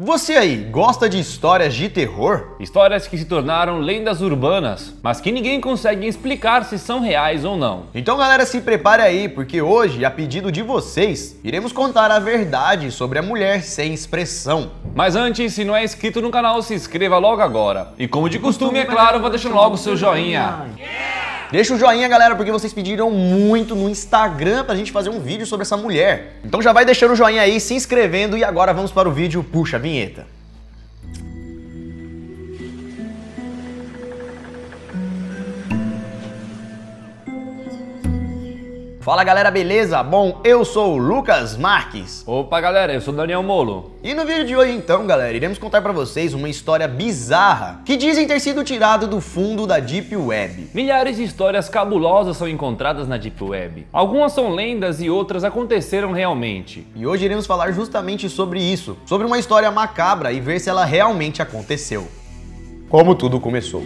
Você aí, gosta de histórias de terror? Histórias que se tornaram lendas urbanas, mas que ninguém consegue explicar se são reais ou não. Então, galera, se prepare aí, porque hoje, a pedido de vocês, iremos contar a verdade sobre a mulher sem expressão. Mas antes, se não é inscrito no canal, se inscreva logo agora. E como de costume, é claro, vou deixando logo o seu joinha. Yeah! Deixa o joinha, galera, porque vocês pediram muito no Instagram pra gente fazer um vídeo sobre essa mulher. Então já vai deixando o joinha aí, se inscrevendo e agora vamos para o vídeo. Puxa a vinheta. Fala galera, beleza? Bom, eu sou o Lucas Marques. Opa galera, eu sou o Daniel Molo. E no vídeo de hoje então, galera, iremos contar para vocês uma história bizarra que dizem ter sido tirada do fundo da Deep Web. Milhares de histórias cabulosas são encontradas na Deep Web. Algumas são lendas e outras aconteceram realmente. E hoje iremos falar justamente sobre isso, sobre uma história macabra e ver se ela realmente aconteceu. Como tudo começou.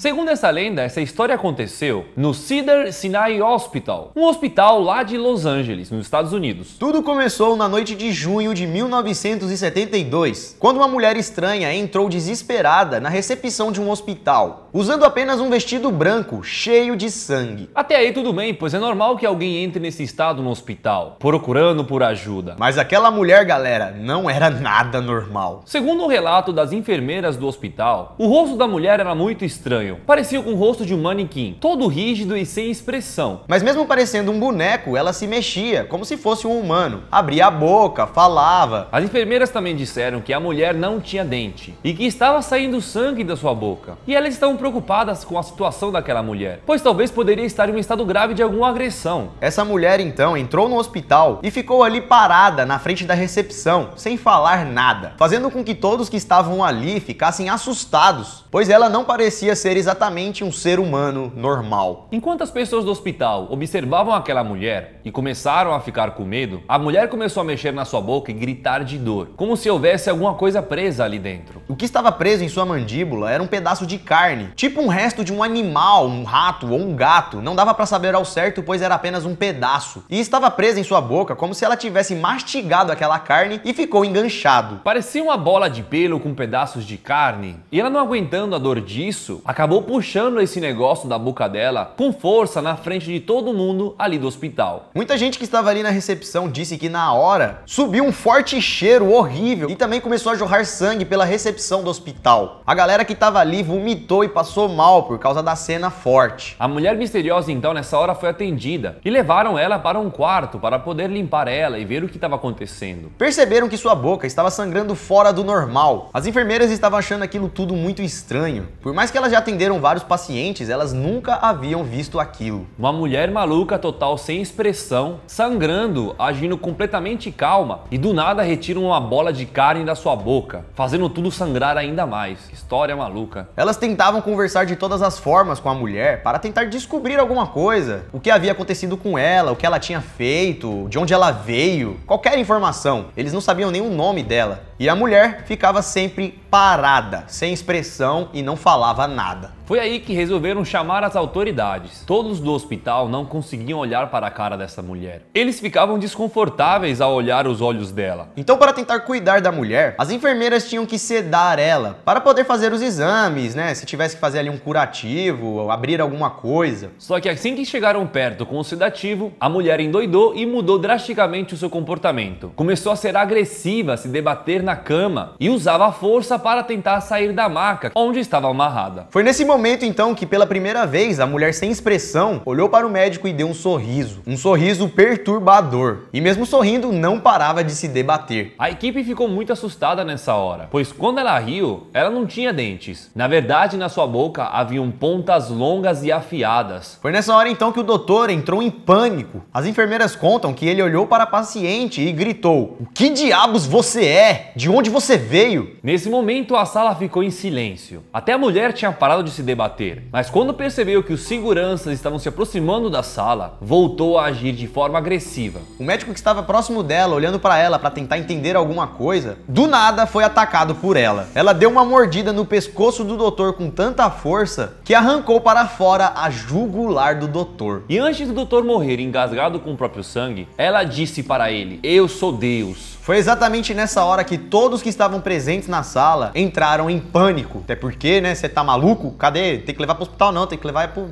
Segundo essa lenda, essa história aconteceu no Cedar Sinai Hospital, um hospital lá de Los Angeles, nos Estados Unidos. Tudo começou na noite de junho de 1972, quando uma mulher estranha entrou desesperada na recepção de um hospital, usando apenas um vestido branco cheio de sangue. Até aí tudo bem, pois é normal que alguém entre nesse estado no hospital, procurando por ajuda. Mas aquela mulher, galera, não era nada normal. Segundo o relato das enfermeiras do hospital, o rosto da mulher era muito estranho Parecia com o rosto de um manequim, todo rígido e sem expressão. Mas mesmo parecendo um boneco, ela se mexia, como se fosse um humano. Abria a boca, falava. As enfermeiras também disseram que a mulher não tinha dente e que estava saindo sangue da sua boca. E elas estavam preocupadas com a situação daquela mulher, pois talvez poderia estar em um estado grave de alguma agressão. Essa mulher então entrou no hospital e ficou ali parada na frente da recepção, sem falar nada, fazendo com que todos que estavam ali ficassem assustados, pois ela não parecia ser exatamente um ser humano normal. Enquanto as pessoas do hospital observavam aquela mulher e começaram a ficar com medo, a mulher começou a mexer na sua boca e gritar de dor, como se houvesse alguma coisa presa ali dentro. O que estava preso em sua mandíbula era um pedaço de carne, tipo um resto de um animal, um rato ou um gato, não dava para saber ao certo, pois era apenas um pedaço, e estava presa em sua boca como se ela tivesse mastigado aquela carne e ficou enganchado. Parecia uma bola de pelo com pedaços de carne, e ela não aguentando a dor disso, acabou puxando esse negócio da boca dela com força na frente de todo mundo ali do hospital. Muita gente que estava ali na recepção disse que na hora subiu um forte cheiro horrível e também começou a jorrar sangue pela recepção do hospital. A galera que estava ali vomitou e passou mal por causa da cena forte. A mulher misteriosa então nessa hora foi atendida e levaram ela para um quarto para poder limpar ela e ver o que estava acontecendo. Perceberam que sua boca estava sangrando fora do normal. As enfermeiras estavam achando aquilo tudo muito estranho. Por mais que ela já atenderam vários pacientes, elas nunca haviam visto aquilo. Uma mulher maluca total sem expressão, sangrando, agindo completamente calma e do nada retiram uma bola de carne da sua boca, fazendo tudo sangrar ainda mais. história maluca. Elas tentavam conversar de todas as formas com a mulher para tentar descobrir alguma coisa, o que havia acontecido com ela, o que ela tinha feito, de onde ela veio, qualquer informação. Eles não sabiam nem o nome dela. E a mulher ficava sempre parada, sem expressão e não falava nada. Foi aí que resolveram chamar as autoridades. Todos do hospital não conseguiam olhar para a cara dessa mulher. Eles ficavam desconfortáveis ao olhar os olhos dela. Então, para tentar cuidar da mulher, as enfermeiras tinham que sedar ela para poder fazer os exames, né? Se tivesse que fazer ali um curativo, abrir alguma coisa. Só que assim que chegaram perto com o sedativo, a mulher endoidou e mudou drasticamente o seu comportamento. Começou a ser agressiva, a se debater na na cama e usava a força para tentar sair da maca onde estava amarrada. Foi nesse momento então que pela primeira vez a mulher sem expressão olhou para o médico e deu um sorriso, um sorriso perturbador. E mesmo sorrindo não parava de se debater. A equipe ficou muito assustada nessa hora, pois quando ela riu, ela não tinha dentes. Na verdade, na sua boca haviam pontas longas e afiadas. Foi nessa hora então que o doutor entrou em pânico. As enfermeiras contam que ele olhou para a paciente e gritou: "O que diabos você é?" De onde você veio? Nesse momento, a sala ficou em silêncio. Até a mulher tinha parado de se debater, mas quando percebeu que os seguranças estavam se aproximando da sala, voltou a agir de forma agressiva. O médico que estava próximo dela, olhando para ela para tentar entender alguma coisa, do nada foi atacado por ela. Ela deu uma mordida no pescoço do doutor com tanta força que arrancou para fora a jugular do doutor. E antes do doutor morrer engasgado com o próprio sangue, ela disse para ele: Eu sou Deus. Foi exatamente nessa hora que todos que estavam presentes na sala entraram em pânico. Até porque, né, você tá maluco? Cadê? Tem que levar pro hospital não, tem que levar pro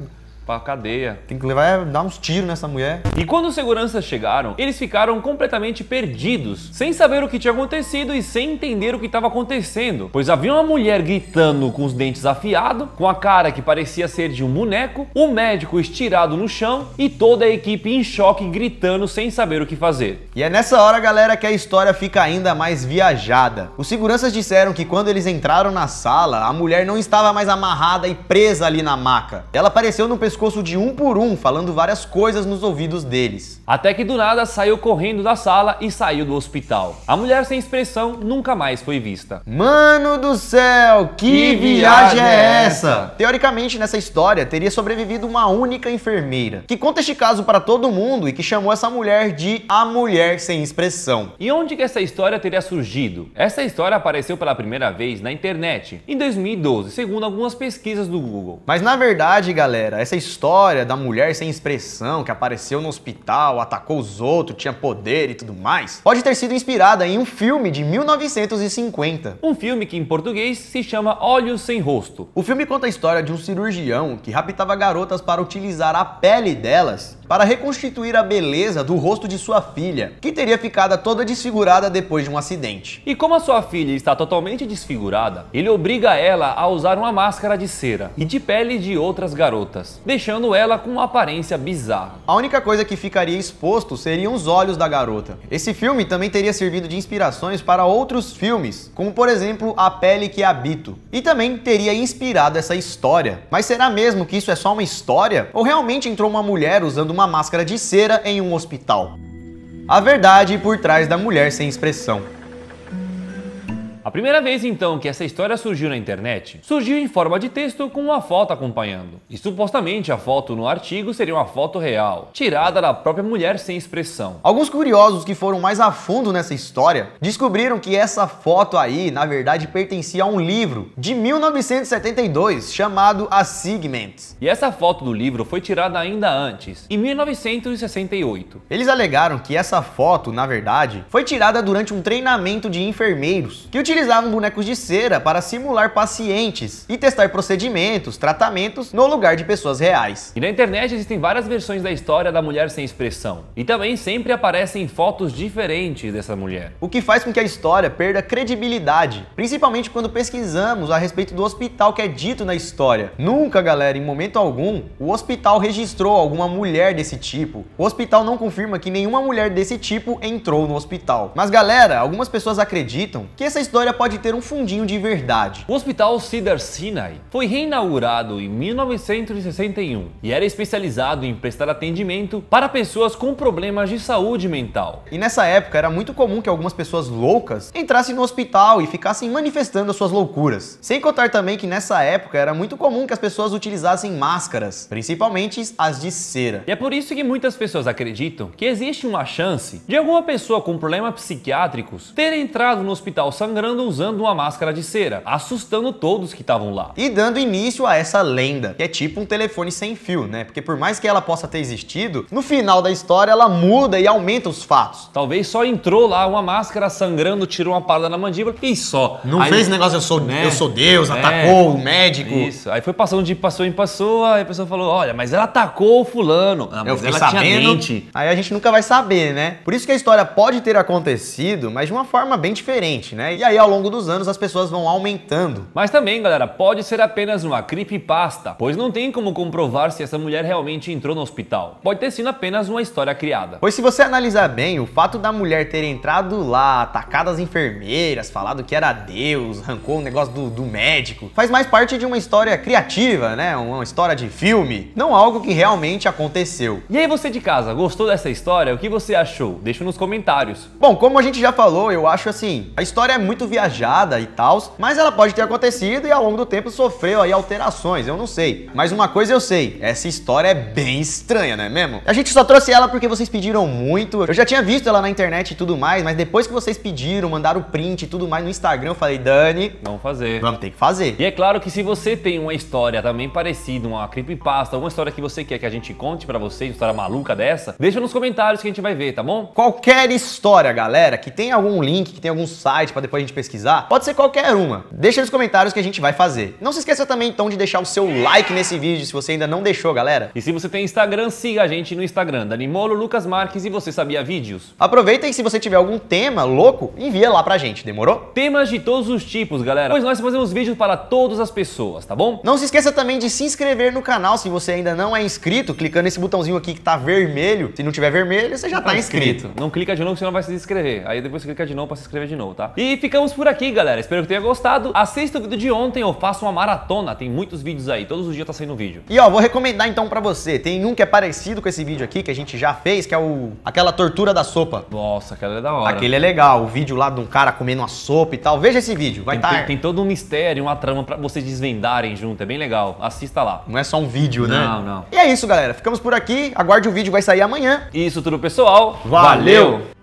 pra cadeia. Tem que levar é, dar uns tiros nessa mulher. E quando os seguranças chegaram, eles ficaram completamente perdidos, sem saber o que tinha acontecido e sem entender o que estava acontecendo, pois havia uma mulher gritando com os dentes afiados, com a cara que parecia ser de um boneco, um médico estirado no chão e toda a equipe em choque gritando sem saber o que fazer. E é nessa hora, galera, que a história fica ainda mais viajada. Os seguranças disseram que quando eles entraram na sala, a mulher não estava mais amarrada e presa ali na maca. Ela apareceu no pescoço pescoço de um por um, falando várias coisas nos ouvidos deles. Até que do nada saiu correndo da sala e saiu do hospital. A mulher sem expressão nunca mais foi vista. Mano do céu, que, que viagem é, é essa? Teoricamente, nessa história, teria sobrevivido uma única enfermeira, que conta este caso para todo mundo e que chamou essa mulher de a mulher sem expressão. E onde que essa história teria surgido? Essa história apareceu pela primeira vez na internet, em 2012, segundo algumas pesquisas do Google. Mas na verdade, galera, essa história história da mulher sem expressão que apareceu no hospital, atacou os outros, tinha poder e tudo mais, pode ter sido inspirada em um filme de 1950. Um filme que em português se chama Olhos Sem Rosto. O filme conta a história de um cirurgião que raptava garotas para utilizar a pele delas para reconstituir a beleza do rosto de sua filha, que teria ficado toda desfigurada depois de um acidente. E como a sua filha está totalmente desfigurada, ele obriga ela a usar uma máscara de cera e de pele de outras garotas, deixando ela com uma aparência bizarra. A única coisa que ficaria exposto seriam os olhos da garota. Esse filme também teria servido de inspirações para outros filmes, como por exemplo A Pele que Habito, e também teria inspirado essa história. Mas será mesmo que isso é só uma história? Ou realmente entrou uma mulher usando uma máscara de cera em um hospital. A verdade por trás da mulher sem expressão. A primeira vez então que essa história surgiu na internet, surgiu em forma de texto com uma foto acompanhando. E supostamente a foto no artigo seria uma foto real, tirada da própria mulher sem expressão. Alguns curiosos que foram mais a fundo nessa história descobriram que essa foto aí, na verdade, pertencia a um livro de 1972 chamado A Sigment. E essa foto do livro foi tirada ainda antes, em 1968. Eles alegaram que essa foto, na verdade, foi tirada durante um treinamento de enfermeiros que utilizaram utilizavam bonecos de cera para simular pacientes e testar procedimentos, tratamentos no lugar de pessoas reais. E na internet existem várias versões da história da mulher sem expressão. E também sempre aparecem fotos diferentes dessa mulher. O que faz com que a história perda credibilidade, principalmente quando pesquisamos a respeito do hospital que é dito na história. Nunca, galera, em momento algum, o hospital registrou alguma mulher desse tipo. O hospital não confirma que nenhuma mulher desse tipo entrou no hospital. Mas, galera, algumas pessoas acreditam que essa história pode ter um fundinho de verdade. O Hospital Cedar Sinai foi reinaugurado em 1961 e era especializado em prestar atendimento para pessoas com problemas de saúde mental. E nessa época era muito comum que algumas pessoas loucas entrassem no hospital e ficassem manifestando as suas loucuras. Sem contar também que nessa época era muito comum que as pessoas utilizassem máscaras, principalmente as de cera. E é por isso que muitas pessoas acreditam que existe uma chance de alguma pessoa com problemas psiquiátricos ter entrado no hospital sangrando entrando usando uma máscara de cera, assustando todos que estavam lá. E dando início a essa lenda, que é tipo um telefone sem fio, né? Porque por mais que ela possa ter existido, no final da história ela muda e aumenta os fatos. Talvez só entrou lá uma máscara sangrando, tirou uma parada na mandíbula e só. Não Aí, fez negócio, eu sou, né? eu sou Deus, é, atacou o médico. Isso. Aí foi passando de passou em passou aí a pessoa falou: olha, mas ela atacou o fulano. Ah, eu fiquei ela sabendo. Mente. Aí a gente nunca vai saber, né? Por isso que a história pode ter acontecido, mas de uma forma bem diferente, né? E aí ao longo dos anos as pessoas vão aumentando. Mas também, galera, pode ser apenas uma creepypasta, pois não tem como comprovar se essa mulher realmente entrou no hospital. Pode ter sido apenas uma história criada. Pois se você analisar bem, o fato da mulher ter entrado lá, atacado as enfermeiras, falado que era Deus, arrancou o negócio do, do médico, faz mais parte de uma história criativa, né? Uma história de filme, não algo que realmente aconteceu. E aí você de casa, gostou dessa história? O que você achou? Deixa nos comentários. Bom, como a gente já falou, eu acho assim, a história é muito viajada e tal, mas ela pode ter acontecido e ao longo do tempo sofreu aí alterações, eu não sei. Mas uma coisa eu sei, essa história é bem estranha, não é mesmo? A gente só trouxe ela porque vocês pediram muito, eu já tinha visto ela na internet e tudo mais, mas depois que vocês pediram, mandaram print e tudo mais no Instagram, eu falei, Dani... Vamos fazer. Vamos ter que fazer. E é claro que se você tem uma história também parecida, uma creepypasta, uma história que você quer que a gente conte para vocês, uma história maluca dessa, deixa nos comentários que a gente vai ver, tá bom? Qualquer história, galera, que tem algum link, que tem algum site para depois a gente pesquisar, pode ser qualquer uma. Deixa nos comentários que a gente vai fazer. Não se esqueça também então de deixar o seu like nesse vídeo se você ainda não deixou, galera. E se você tem Instagram, siga a gente no Instagram, Danimolo Lucas Marques e você sabia vídeos. Aproveita e se você tiver algum tema louco, envia lá pra gente, demorou? Temas de todos os tipos, galera, pois nós fazemos vídeos para todas as pessoas, tá bom? Não se esqueça também de se inscrever no canal se você ainda não é inscrito, clicando nesse botãozinho aqui que tá vermelho. Se não tiver vermelho, você já tá, tá inscrito. inscrito. Não clica de novo, não vai se inscrever. Aí depois clica de novo para se inscrever de novo, tá? E ficamos ficamos por aqui, galera. Espero que tenha gostado. Assista o vídeo de ontem, eu faço uma maratona. Tem muitos vídeos aí, todos os dias tá saindo vídeo. E ó, vou recomendar então pra você. Tem um que é parecido com esse vídeo aqui, que a gente já fez, que é o aquela tortura da sopa. Nossa, aquela é da hora. Aquele é legal. O vídeo lá de um cara comendo uma sopa e tal. Veja esse vídeo, vai estar. Tem, tá... tem, tem, todo um mistério, uma trama pra vocês desvendarem junto. É bem legal. Assista lá. Não é só um vídeo, né? Não, não. E é isso, galera. Ficamos por aqui. Aguarde o vídeo, vai sair amanhã. Isso tudo, pessoal. Valeu. Valeu.